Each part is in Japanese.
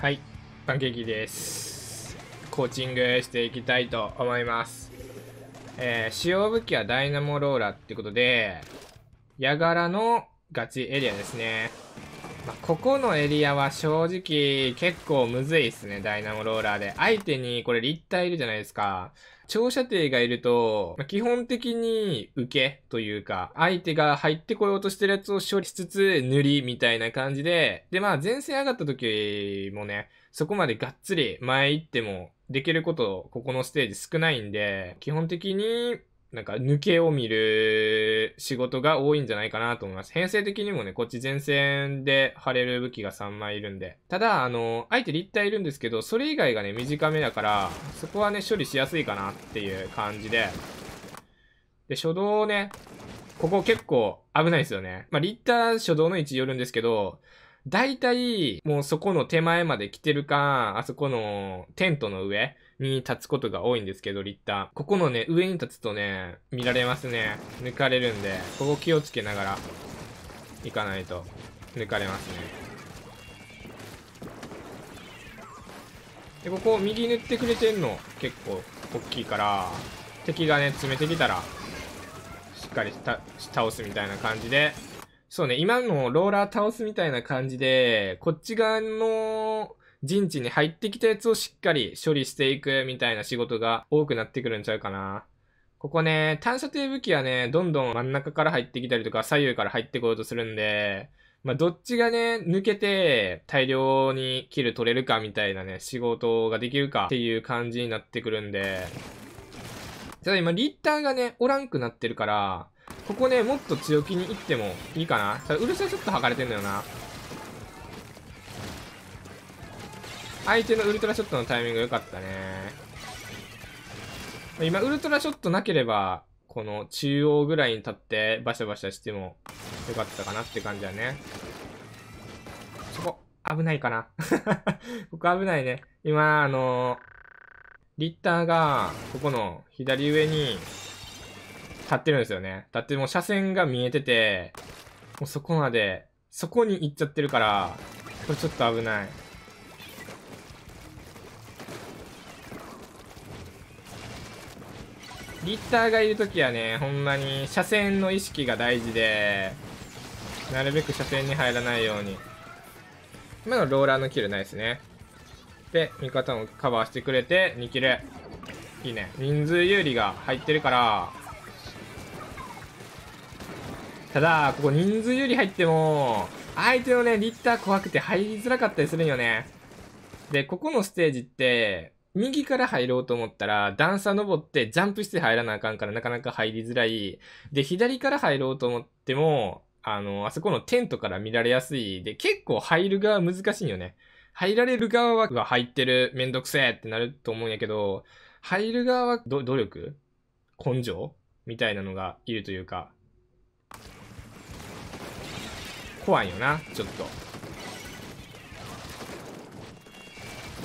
はいパンケーキですコーチングしていきたいと思いますえー、使用武器はダイナモローラーってことでヤガラのガチエリアですね、まあ、ここのエリアは正直結構むずいっすねダイナモローラーで相手にこれ立体いるじゃないですか長射程がいると、まあ、基本的に受けというか、相手が入ってこようとしてるやつを処理しつつ、塗りみたいな感じで、で、まあ前線上がった時もね、そこまでがっつり前行ってもできること、ここのステージ少ないんで、基本的になんか抜けを見る仕事が多いんじゃないかなと思います。編成的にもね、こっち前線で貼れる武器が3枚いるんで。ただ、あの、相手立体いるんですけど、それ以外がね、短めだから、そこはね、処理しやすいかなっていう感じで。で、初動ね、ここ結構危ないですよね。まあ、リッター初動の位置によるんですけど、大体、もうそこの手前まで来てるか、あそこのテントの上に立つことが多いんですけど、リッター。ここのね、上に立つとね、見られますね。抜かれるんで、ここ気をつけながら、行かないと、抜かれますね。で、ここ、右塗ってくれてんの、結構、大きいから、敵がね、詰めてきたら、しっかり倒すみたいな感じで、そうね、今のローラー倒すみたいな感じで、こっち側の陣地に入ってきたやつをしっかり処理していくみたいな仕事が多くなってくるんちゃうかな。ここね、単射程武器はね、どんどん真ん中から入ってきたりとか左右から入ってこようとするんで、まあ、どっちがね、抜けて大量にキル取れるかみたいなね、仕事ができるかっていう感じになってくるんで、ただ今リッターがね、おらんくなってるから、ここね、もっと強気に行ってもいいかな。ただ、うるさちょっと剥がれてんだよな。相手のウルトラショットのタイミング良かったね。今、ウルトラショットなければ、この中央ぐらいに立ってバシャバシャしても良かったかなって感じだね。そこ、危ないかな。ここ危ないね。今、あのリッターが、ここの左上に立ってるんですよね。だってもう車線が見えてて、もうそこまで、そこに行っちゃってるから、これちょっと危ない。リッターがいる時はねほんまに車線の意識が大事でなるべく車線に入らないように今のローラーのキルないですねで味方もカバーしてくれて2キルいいね人数有利が入ってるからただここ人数有利入っても相手のねリッター怖くて入りづらかったりするんよねでここのステージって右から入ろうと思ったら、段差登ってジャンプして入らなあかんからなかなか入りづらい。で、左から入ろうと思っても、あの、あそこのテントから見られやすい。で、結構入る側難しいよね。入られる側は入ってる、めんどくせえってなると思うんやけど、入る側は努力根性みたいなのがいるというか、怖いよな、ちょっと。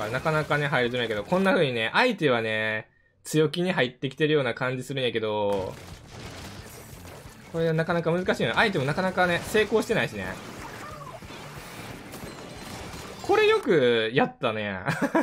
まあ、なかなかね、入りづらいけど、こんな風にね、相手はね、強気に入ってきてるような感じするんやけど、これなかなか難しいな。相手もなかなかね、成功してないしね。これよくやったね。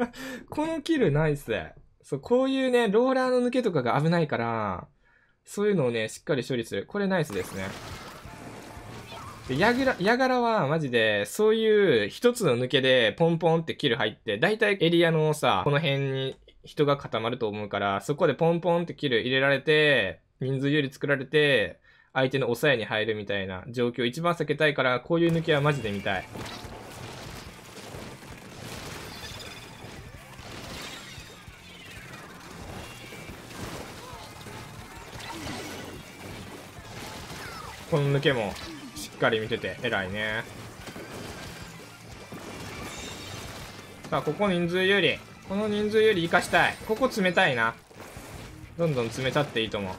このキルナイス。そう、こういうね、ローラーの抜けとかが危ないから、そういうのをね、しっかり処理する。これナイスですね。ヤグラ、ヤガラはマジで、そういう一つの抜けでポンポンってキル入って、だいたいエリアのさ、この辺に人が固まると思うから、そこでポンポンってキル入れられて、人数より作られて、相手の抑えに入るみたいな状況一番避けたいから、こういう抜けはマジで見たい。この抜けもっかり見てて偉いねさあここ人数よりこの人数より生かしたいここ冷たいなどんどん冷たっていいと思う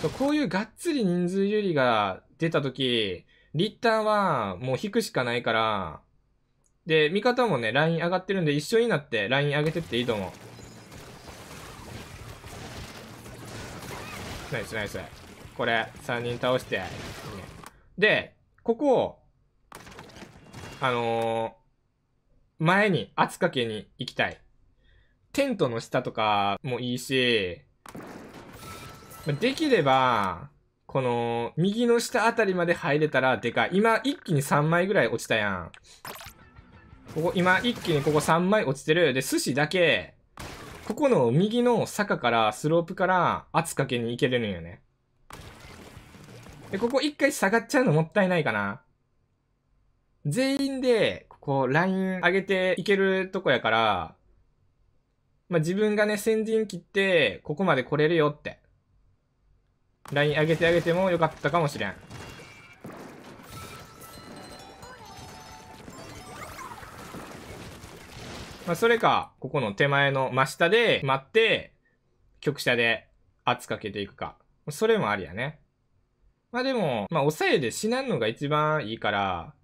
そうこういうがっつり人数有利が出た時リッターはもう引くしかないからで味方もねライン上がってるんで一緒になってライン上げてっていいと思うナイスナイスこれ3人倒してでここを、あのー、前に、圧かけに行きたい。テントの下とかもいいし、できれば、この、右の下あたりまで入れたらでかい。今、一気に3枚ぐらい落ちたやん。ここ、今、一気にここ3枚落ちてる。で、寿司だけ、ここの右の坂から、スロープから、圧かけに行けれるんよね。で、ここ一回下がっちゃうのもったいないかな。全員で、ここ、ライン上げていけるとこやから、まあ、自分がね、先陣切って、ここまで来れるよって。ライン上げてあげてもよかったかもしれん。まあ、それか、ここの手前の真下で待って、局舎で圧かけていくか。それもありやね。まあでも、まあ抑えで死なんのが一番いいから、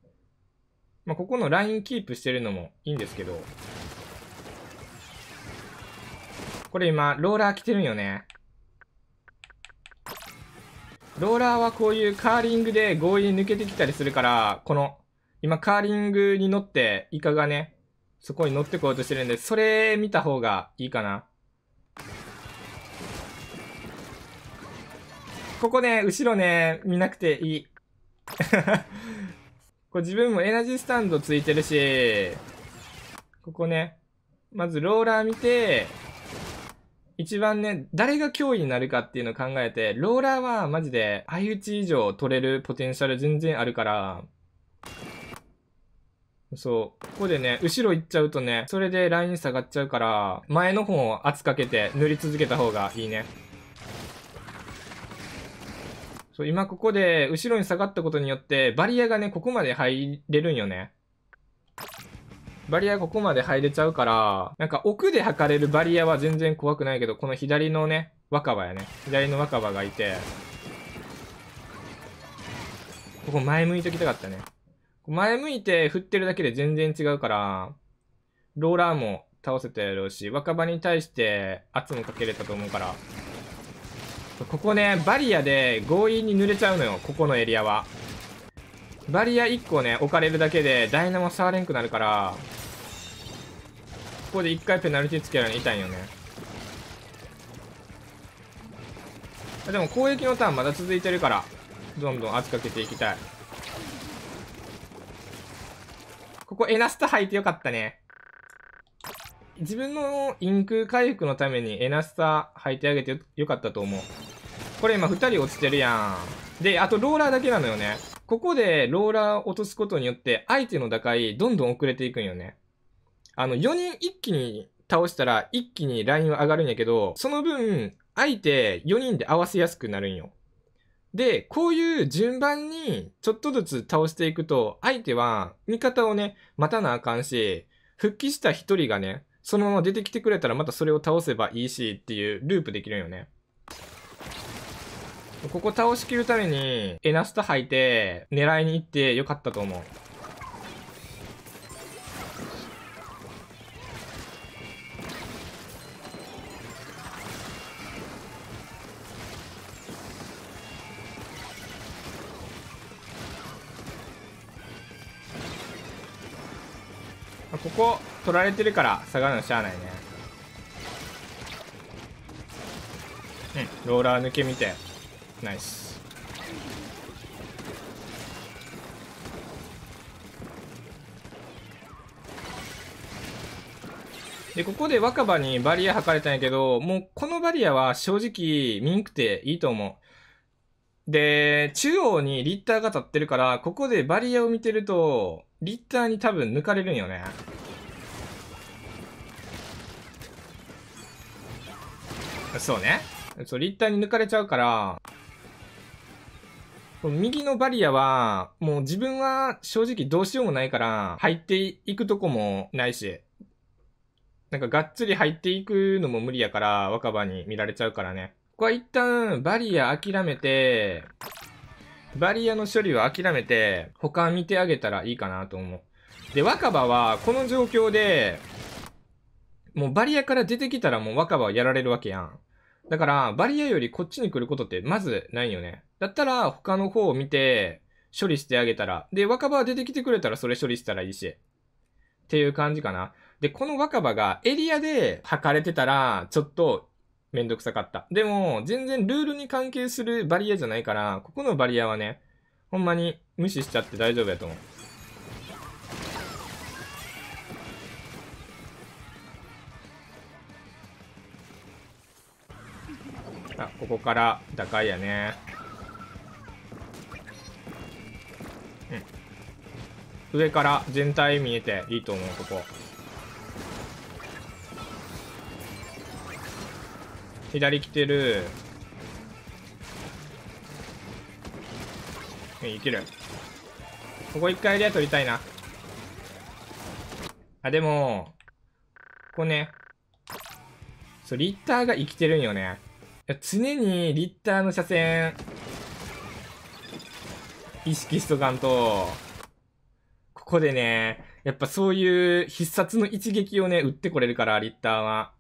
まあここのラインキープしてるのもいいんですけど、これ今、ローラー来てるんよね。ローラーはこういうカーリングで強引に抜けてきたりするから、この、今カーリングに乗って、イカがね、そこに乗ってこようとしてるんで、それ見た方がいいかな。ここね、後ろね、見なくていい。これ自分もエナジースタンドついてるし、ここね、まずローラー見て、一番ね、誰が脅威になるかっていうのを考えて、ローラーはマジで相打ち以上取れるポテンシャル全然あるから、そう。ここでね、後ろ行っちゃうとね、それでライン下がっちゃうから、前の方を圧かけて塗り続けた方がいいね。そう今ここで後ろに下がったことによってバリアがねここまで入れるんよねバリアここまで入れちゃうからなんか奥で測れるバリアは全然怖くないけどこの左のね若葉やね左の若葉がいてここ前向いときたかったね前向いて振ってるだけで全然違うからローラーも倒せたやろうし若葉に対して圧もかけれたと思うからここねバリアで強引に濡れちゃうのよここのエリアはバリア1個ね置かれるだけでダイナモ触れんくなるからここで1回ペナルティつけられ痛いよねでも攻撃のターンまだ続いてるからどんどん圧かけていきたいここエナスタ履いてよかったね自分のインク回復のためにエナスタ履いてあげてよかったと思うこれ今2人落ちてるやん。で、あとローラーだけなのよね。ここでローラー落とすことによって相手の打開どんどん遅れていくんよね。あの、4人一気に倒したら一気にラインは上がるんやけど、その分、相手4人で合わせやすくなるんよ。で、こういう順番にちょっとずつ倒していくと、相手は味方をね、待たなあかんし、復帰した1人がね、そのまま出てきてくれたらまたそれを倒せばいいしっていうループできるんよね。ここ倒しきるために、エナスタ履いて、狙いに行ってよかったと思う。ここ取られてるから下がるのしゃあないねうんローラー抜け見てナイスで、ここで若葉にバリアかれたんやけど、もうこのバリアは正直見んくていいと思う。で、中央にリッターが立ってるから、ここでバリアを見てると、リッターに多分抜かれるんよね。そうね。そう、リッターに抜かれちゃうから、右のバリアは、もう自分は正直どうしようもないから、入っていくとこもないし、なんかがっつり入っていくのも無理やから、若葉に見られちゃうからね。ここは一旦、バリア諦めて、バリアの処理は諦めて、他見てあげたらいいかなと思う。で、若葉は、この状況で、もうバリアから出てきたらもう若葉はやられるわけやん。だから、バリアよりこっちに来ることってまずないよね。だったら、他の方を見て、処理してあげたら。で、若葉出てきてくれたらそれ処理したらいいし。っていう感じかな。で、この若葉がエリアで測れてたら、ちょっとめんどくさかった。でも、全然ルールに関係するバリアじゃないから、ここのバリアはね、ほんまに無視しちゃって大丈夫やと思う。あここから打開やねうん上から全体見えていいと思うここ左来てるいけるここ一回で取りたいなあでもここねそうリッターが生きてるんよね常にリッターの車線、意識しとかんと、ここでね、やっぱそういう必殺の一撃をね、打ってこれるから、リッターは。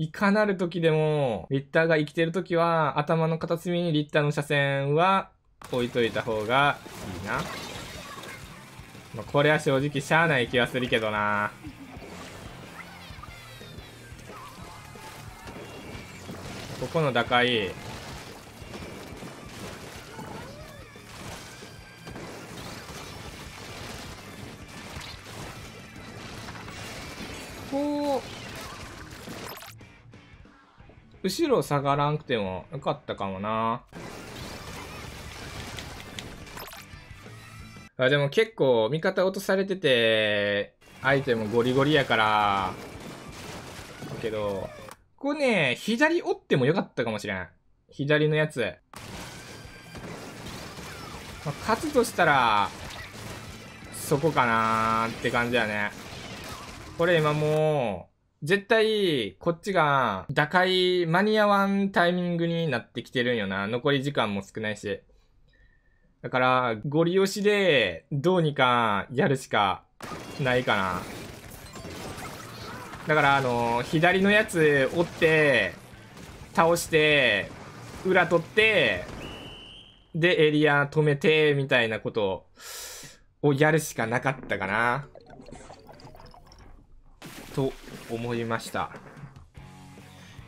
いかなる時でも、リッターが生きてる時は、頭の片隅にリッターの車線は置いといた方がいいな。まあ、これは正直しゃあない気はするけどな。ここの打開こう後ろ下がらんくてもよかったかもなあでも結構味方落とされててアイテムゴリゴリやからけどここね、左折ってもよかったかもしれん。左のやつ。まあ、勝つとしたら、そこかなーって感じだね。これ今もう、絶対、こっちが、打開間に合わんタイミングになってきてるんよな。残り時間も少ないし。だから、ゴリ押しで、どうにかやるしかないかな。だからあの左のやつ折って倒して裏取ってでエリア止めてみたいなことをやるしかなかったかなと思いました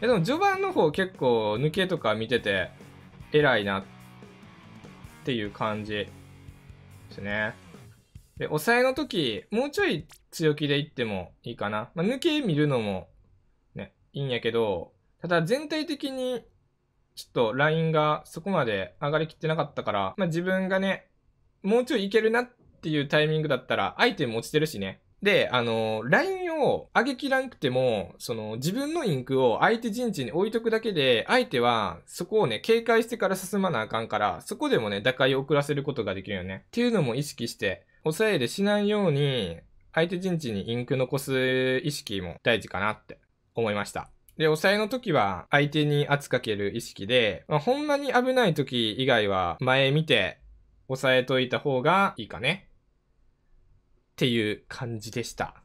でも序盤の方結構抜けとか見てて偉いなっていう感じですねで抑えの時もうちょい強気でいってもいいかな。まあ、抜け見るのもね、いいんやけど、ただ全体的にちょっとラインがそこまで上がりきってなかったから、まあ、自分がね、もうちょいいけるなっていうタイミングだったら、アイテム落ちてるしね。で、あのー、ラインを上げきらんくても、その自分のインクを相手陣地に置いとくだけで、相手はそこをね、警戒してから進まなあかんから、そこでもね、打開を遅らせることができるよね。っていうのも意識して、抑えでしないように、相手陣地にインク残す意識も大事かなって思いました。で、抑えの時は相手に圧かける意識で、まあ、ほんまに危ない時以外は前見て抑えといた方がいいかね。っていう感じでした。